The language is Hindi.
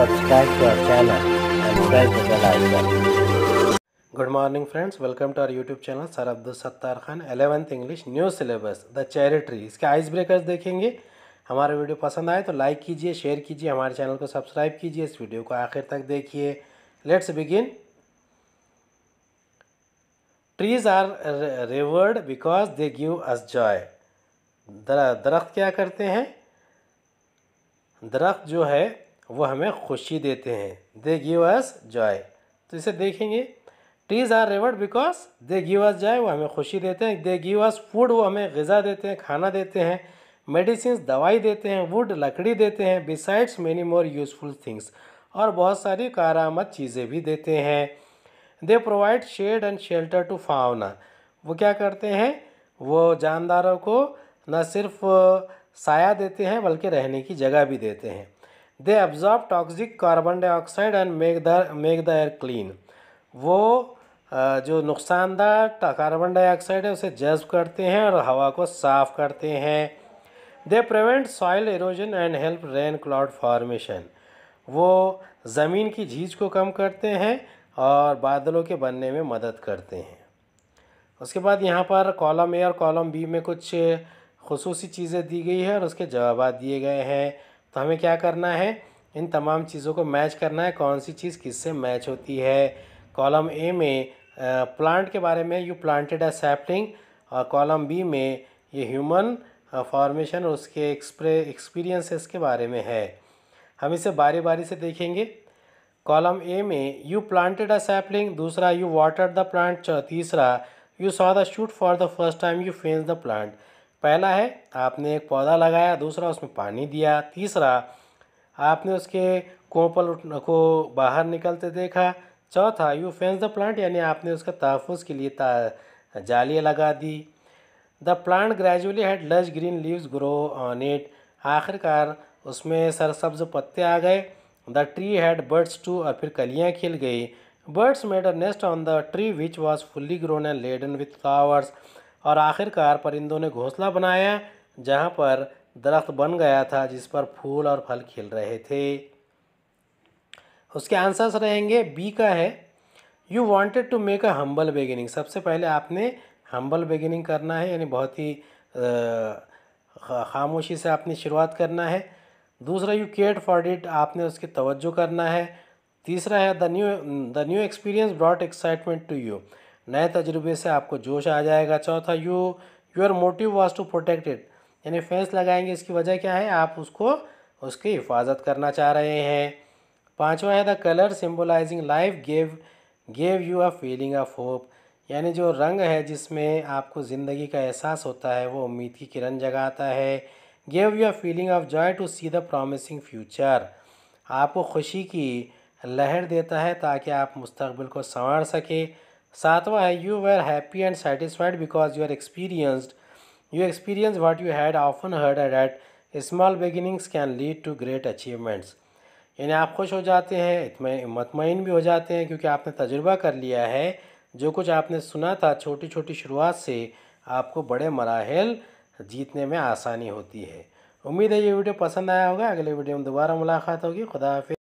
subscribe to our channel and press the bell icon. Good morning friends, welcome to our YouTube channel Sir Abdul Sattar Khan 11th English New Syllabus The Cherry Tree इसके आइस ब्रेकर्स देखेंगे हमारा वीडियो पसंद आए तो लाइक कीजिए शेयर कीजिए हमारे चैनल को सब्सक्राइब कीजिए इस वीडियो को आखिर तक देखिए let's begin trees are revered because they give us joy दरख्त क्या करते हैं दरख्त जो है वो हमें खुशी देते हैं दे गिव अस जॉय तो इसे देखेंगे trees are revered because they give us joy वो हमें खुशी देते हैं दे गिव अस फूड वो हमें गज़ा देते हैं खाना देते हैं मेडिसिन दवाई देते हैं वुड लकड़ी देते हैं besides many more useful things और बहुत सारी कारामद चीज़ें भी देते हैं they provide shade and shelter to fauna वो क्या करते हैं वो जानदारों को न सिर्फ साया देते हैं बल्कि रहने की जगह भी देते हैं they absorb toxic carbon dioxide and make the make the air clean वो जो नुकसानदार कार्बन डाइऑक्साइड है उसे जज्ब करते हैं और हवा को साफ करते हैं they prevent soil erosion and help rain cloud formation वो ज़मीन की झीझ को कम करते हैं और बादलों के बनने में मदद करते हैं उसके बाद यहाँ पर कॉलम ए और कॉलम बी में कुछ खसूसी चीज़ें दी गई है और उसके जवाब दिए गए हैं तो हमें क्या करना है इन तमाम चीज़ों को मैच करना है कौन सी चीज़ किससे मैच होती है कॉलम ए में प्लांट के बारे में यू प्लांटेड अ सैपलिंग और कॉलम बी में ये ह्यूमन फॉर्मेशन और उसके एक्सप्रे एक्सपीरियंसेस के बारे में है हम इसे बारी बारी से देखेंगे कॉलम ए में यू प्लांटेड अ सैपलिंग दूसरा यू वाटर द प्लांट तीसरा you saw the shoot for the first time you fence the plant पहला है आपने एक पौधा लगाया दूसरा उसमें पानी दिया तीसरा आपने उसके कोपल को बाहर निकलते देखा चौथा यू फेंस द प्लांट यानी आपने उसका तहफ़ के लिए जालियाँ लगा दी the plant gradually had lush green leaves grow on it आखिरकार उसमें सरसब्ज पत्ते आ गए the tree had birds too और फिर कलियाँ खिल गई birds made a nest on the tree which was fully grown and laden with flowers और आखिरकार परिंदों ने घोंसला बनाया जहाँ पर दरख्त बन गया था जिस पर फूल और फल खिल रहे थे उसके आंसर्स रहेंगे बी का है you wanted to make a humble beginning सबसे पहले आपने हम्बल बिगिनिंग करना है यानी बहुत ही खामोशी से आपने शुरुआत करना है दूसरा यू केयर फॉर इट आपने उसकी तवज्जो करना है तीसरा है the new the new experience brought excitement to you नए तजुर्बे से आपको जोश आ जाएगा चौथा you your motive was to protect it यानी फेंस लगाएंगे इसकी वजह क्या है आप उसको उसकी हिफाजत करना चाह रहे हैं पाँचवा है the colour symbolising life gave gave you a feeling of hope यानी जो रंग है जिसमें आपको ज़िंदगी का एहसास होता है वो उम्मीद की किरण जगाता है gave you a feeling of joy to see the promising future आपको खुशी की लहर देता है ताकि आप मुस्तबिल को संवार सकें सातवां है you were happy and satisfied because you are experienced you experience what you had often heard that small beginnings can lead to great achievements यानी आप खुश हो जाते हैं इतमें भी हो जाते हैं क्योंकि आपने तजुर्बा कर लिया है जो कुछ आपने सुना था छोटी छोटी शुरुआत से आपको बड़े मराहल जीतने में आसानी होती है उम्मीद है ये वीडियो पसंद आया होगा अगले वीडियो में दोबारा मुलाकात होगी खुदा हाफि